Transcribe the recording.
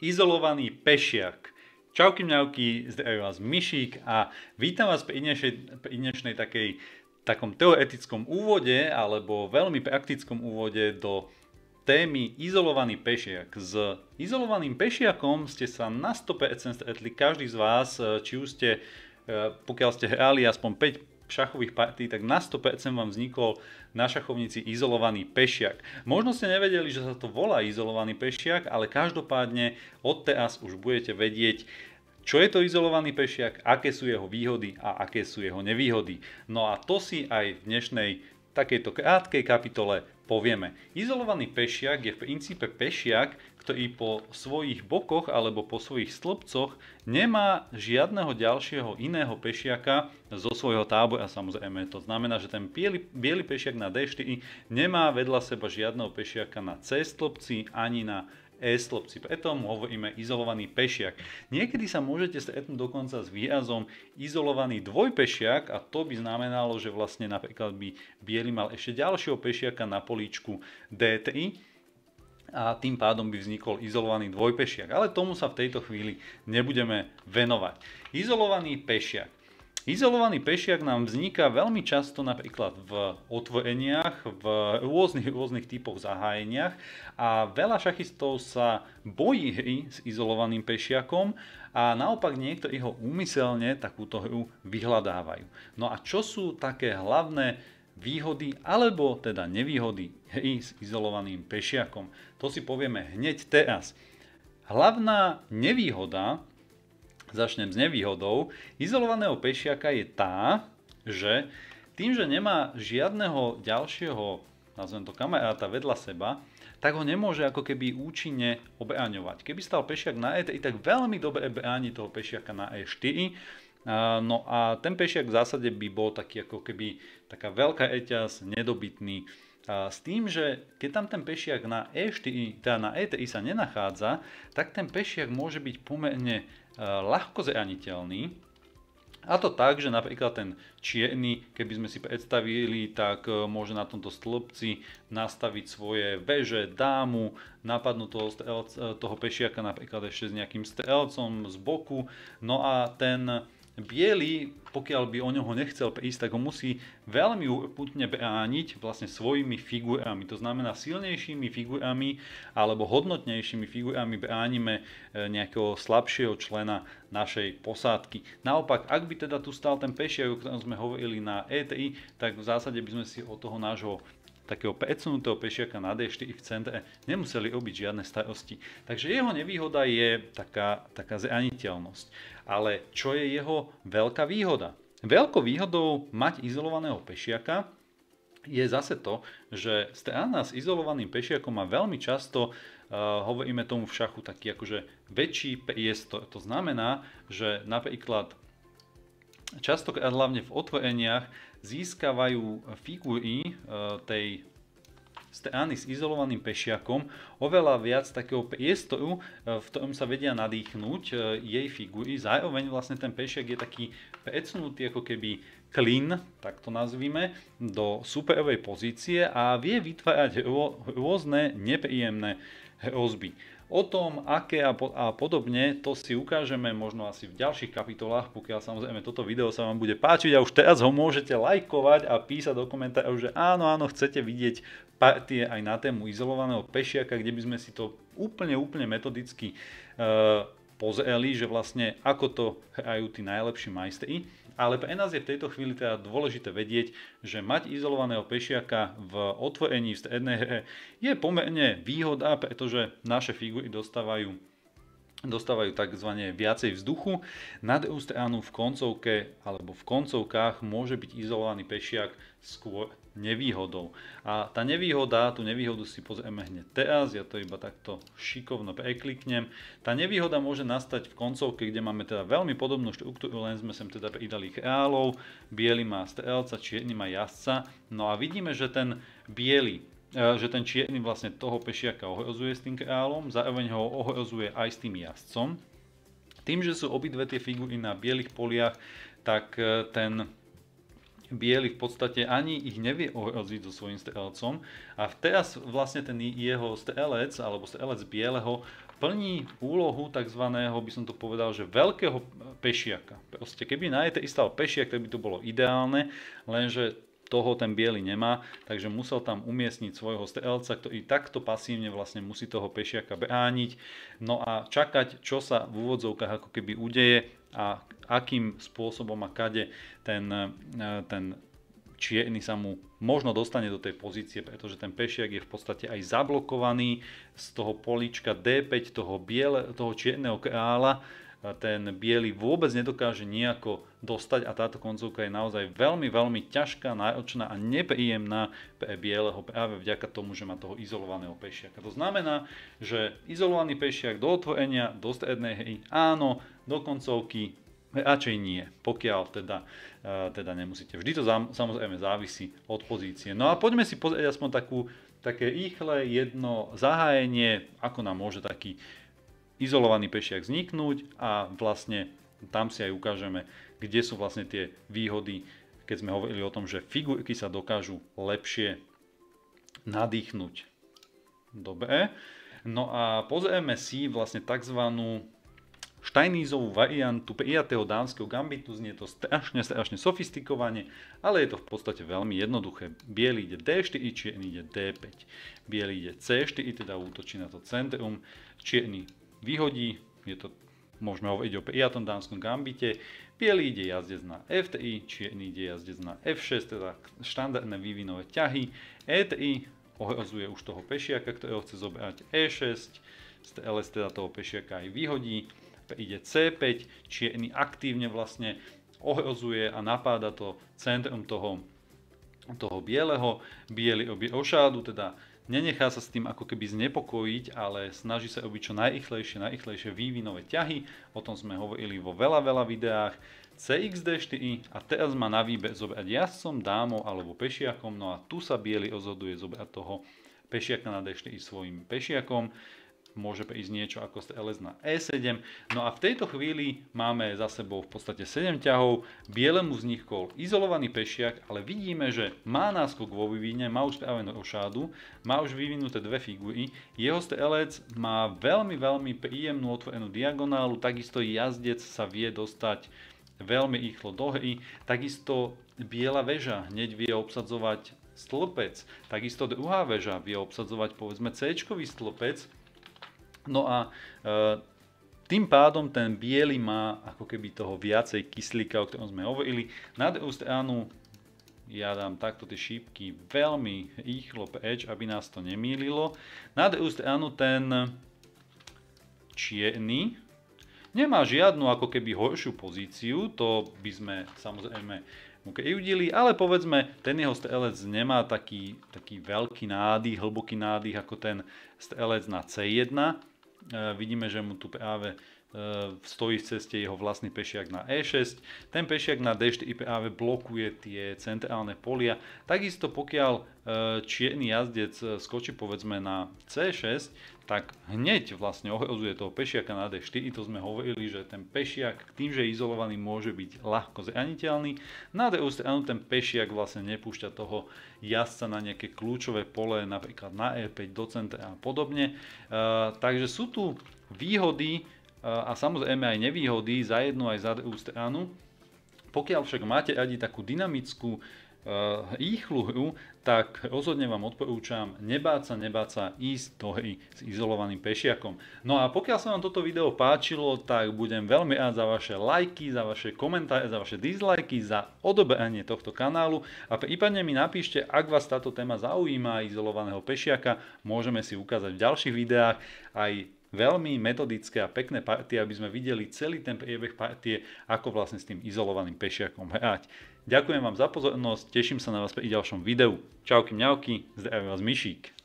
izolovaný pešiak. Čauky mňauky, zdraví vás myšík a vítam vás pri dnešnej, pri dnešnej takej, takom teoretickom úvode alebo veľmi praktickom úvode do témy izolovaný pešiak. S izolovaným pešiakom ste sa na 100% stretli každý z vás, eh, či už ste, eh, pokiaľ ste hrali aspoň 5 šachových partí, tak na 100% vám vznikol na šachovnici izolovaný pešiak. Možno ste nevedeli, že sa to volá izolovaný pešiak, ale každopádne od teraz už budete vedieť, čo je to izolovaný pešiak, aké sú jeho výhody a aké sú jeho nevýhody. No a to si aj v dnešnej takejto krátkej kapitole povieme. Izolovaný pešiak je v princípe pešiak, ktorý po svojich bokoch alebo po svojich stĺpcoch nemá žiadneho ďalšieho iného pešiaka zo svojho tábora samozrejme. To znamená, že ten biely, pešiak na D4 nemá vedľa seba žiadneho pešiaka na C stĺpci ani na s Preto mu hovoríme izolovaný pešiak. Niekedy sa môžete stretnúť dokonca s výrazom izolovaný dvojpešiak a to by znamenalo, že vlastne napríklad by biely mal ešte ďalšieho pešiaka na políčku D3 a tým pádom by vznikol izolovaný dvojpešiak. Ale tomu sa v tejto chvíli nebudeme venovať. Izolovaný pešiak. Izolovaný pešiak nám vzniká veľmi často napríklad v otvoreniach, v rôznych, rôznych typoch zahájeniach a veľa šachistov sa bojí hry s izolovaným pešiakom a naopak niektorí ho úmyselne takúto hru vyhľadávajú. No a čo sú také hlavné výhody alebo teda nevýhody hry s izolovaným pešiakom? To si povieme hneď teraz. Hlavná nevýhoda Začnem s nevýhodou. Izolovaného pešiaka je tá, že tým, že nemá žiadneho ďalšieho, nazvem to kamaráta vedľa seba, tak ho nemôže ako keby účinne obráňovať. Keby stal pešiak na E3, tak veľmi dobre bráni toho pešiaka na E4, No a ten pešiak v zásade by bol taký ako keby taká veľká eťaz, nedobytný. s tým, že keď tam ten pešiak na E4, teda na E3 sa nenachádza, tak ten pešiak môže byť pomerne Eh, ľahko zraniteľný. A to tak, že napríklad ten čierny, keby sme si predstavili, tak eh, môže na tomto stĺpci nastaviť svoje veže, dámu, napadnúť toho, strelc, eh, toho pešiaka napríklad ešte s nejakým strelcom z boku. No a ten Bielý, pokiaľ by o ňoho nechcel ísť, tak ho musí veľmi putne brániť vlastne svojimi figurami. To znamená silnejšími figurami alebo hodnotnejšími figurami bránime e, nejakého slabšieho člena našej posádky. Naopak, ak by teda tu stal ten pešiar, o ktorom sme hovorili na E3, tak v zásade by sme si od toho nášho takého pecnutého pešiaka na D4 v centre nemuseli obiť žiadne starosti. Takže jeho nevýhoda je taká, taká zraniteľnosť. Ale čo je jeho veľká výhoda? Veľkou výhodou mať izolovaného pešiaka je zase to, že strana s izolovaným pešiakom má veľmi často, uh, hovoríme tomu v šachu, taký akože väčší priestor. To znamená, že napríklad často, hlavne v otvoreniach, získavajú figury e, tej strany s izolovaným pešiakom oveľa viac takého priestoru, e, v ktorom sa vedia nadýchnuť e, jej figury. Zároveň vlastne ten pešiak je taký precnutý ako keby klin, tak to nazvime, do superovej pozície a vie vytvárať rôzne nepríjemné hrozby. O tom, aké a, po, a podobne, to si ukážeme možno asi v ďalších kapitolách, pokiaľ samozrejme toto video sa vám bude páčiť a už teraz ho môžete lajkovať a písať do komentárov, že áno, áno, chcete vidieť partie aj na tému izolovaného pešiaka, kde by sme si to úplne, úplne metodicky e, pozreli, že vlastne ako to hrajú tí najlepší majstri. Ale pre nás je v tejto chvíli teda dôležité vedieť, že mať izolovaného pešiaka v otvorení v strednej hre je pomerne výhoda, pretože naše figury dostávajú dostávajú tzv. viacej vzduchu. Na druhú stranu v koncovke alebo v koncovkách môže byť izolovaný pešiak skôr nevýhodou. A tá nevýhoda, tú nevýhodu si pozrieme hneď teraz, ja to iba takto šikovno prekliknem. Tá nevýhoda môže nastať v koncovke, kde máme teda veľmi podobnú štruktúru, len sme sem teda pridali kráľov, biely má strelca, čierny má jazdca. No a vidíme, že ten biely e, že ten čierny vlastne toho pešiaka ohrozuje s tým kráľom, zároveň ho ohrozuje aj s tým jazdcom. Tým, že sú obidve tie figury na bielých poliach, tak e, ten Bielý v podstate ani ich nevie ohroziť so svojím strelcom a teraz vlastne ten jeho strelec alebo strelec bieleho plní úlohu tzv. by som to povedal, že veľkého pešiaka. Proste keby na ETI stal pešiak, tak by to bolo ideálne, lenže toho ten biely nemá, takže musel tam umiestniť svojho strelca, ktorý takto pasívne vlastne musí toho pešiaka brániť. No a čakať, čo sa v úvodzovkách ako keby udeje, a akým spôsobom a kade ten, e, ten čierny sa mu možno dostane do tej pozície, pretože ten pešiak je v podstate aj zablokovaný z toho políčka D5, toho, biele, toho čierneho kráľa, ten biely vôbec nedokáže nejako dostať a táto koncovka je naozaj veľmi, veľmi ťažká, náročná a nepríjemná pre bieleho práve vďaka tomu, že má toho izolovaného pešiaka. To znamená, že izolovaný pešiak do otvorenia, do strednej hry, áno, do koncovky, e, radšej nie, pokiaľ teda, e, teda nemusíte. Vždy to samozrejme závisí od pozície. No a poďme si pozrieť aspoň takú, také rýchle jedno zahájenie, ako nám môže taký izolovaný pešiak vzniknúť a vlastne tam si aj ukážeme, kde sú vlastne tie výhody, keď sme hovorili o tom, že figurky sa dokážu lepšie nadýchnuť. Dobre, no a pozrieme si vlastne tzv Štajnízovú variantu prijatého dánskeho gambitu. Znie to strašne, strašne sofistikovane, ale je to v podstate veľmi jednoduché. Bielý ide D4, čierny ide D5. Bielý ide C4, teda útočí na to centrum. Čierny vyhodí, je to môžeme hovoriť o prijatom dánskom gambite. Bielý ide jazdec na F3, čierny ide jazdec na F6, teda štandardné vývinové ťahy. E3 ohrozuje už toho pešiaka, ktorého chce zobrať E6, z teda toho pešiaka aj vyhodí ide C5, Čierny aktívne vlastne ohrozuje a napáda to centrum toho, toho bieleho. Bielý obie ošádu, teda nenechá sa s tým ako keby znepokojiť, ale snaží sa robiť čo najrychlejšie, najrychlejšie vývinové ťahy. O tom sme hovorili vo veľa, veľa videách. CXD4 a teraz má na výber zobrať jazdcom, dámou alebo pešiakom. No a tu sa biely rozhoduje zobrať toho pešiaka na D4 svojim pešiakom môže prísť niečo ako z LS na E7. No a v tejto chvíli máme za sebou v podstate 7 ťahov, bielemu kol izolovaný pešiak, ale vidíme, že má náskok vo vývine, má už spravenú ošádu, má už vyvinuté dve figury, jeho LS má veľmi, veľmi príjemnú otvorenú diagonálu, takisto jazdec sa vie dostať veľmi rýchlo do hry, takisto biela väža hneď vie obsadzovať stĺpec, takisto druhá väža vie obsadzovať povedzme C-čkový stĺpec, No a e, tým pádom ten biely má ako keby toho viacej kyslíka, o ktorom sme hovorili. Na druhú stranu ja dám takto tie šípky veľmi rýchlo preč, aby nás to nemýlilo. Na druhú stranu ten čierny nemá žiadnu ako keby horšiu pozíciu, to by sme samozrejme OK, iudili, ale povedzme, ten jeho strelec nemá taký, taký veľký nádych, hlboký nádych ako ten strelec na C1. E, vidíme, že mu tu práve e, stojí v ceste jeho vlastný pešiak na E6. Ten pešiak na D4 práve blokuje tie centrálne polia. Takisto pokiaľ čierny jazdec e, skočí povedzme na C6, tak hneď vlastne ohrozuje toho pešiaka na D4, to sme hovorili, že ten pešiak tým, že je izolovaný, môže byť ľahko zraniteľný. Na druhú stranu ten pešiak vlastne nepúšťa toho jazdca na nejaké kľúčové pole, napríklad na E5 do centra a podobne. E, takže sú tu výhody e, a samozrejme aj nevýhody za jednu aj za druhú stranu. Pokiaľ však máte radi takú dynamickú výchluhu, eh, tak rozhodne vám odporúčam nebáť sa, nebáť sa ísť do hry s izolovaným pešiakom. No a pokiaľ sa vám toto video páčilo, tak budem veľmi rád za vaše lajky, za vaše komentáre, za vaše dislajky, za odoberanie tohto kanálu a prípadne mi napíšte, ak vás táto téma zaujíma izolovaného pešiaka, môžeme si ukázať v ďalších videách aj veľmi metodické a pekné partie, aby sme videli celý ten priebeh partie, ako vlastne s tým izolovaným pešiakom hrať. Ďakujem vám za pozornosť, teším sa na vás pri ďalšom videu. Čauky mňauky, zdravím vás Myšík.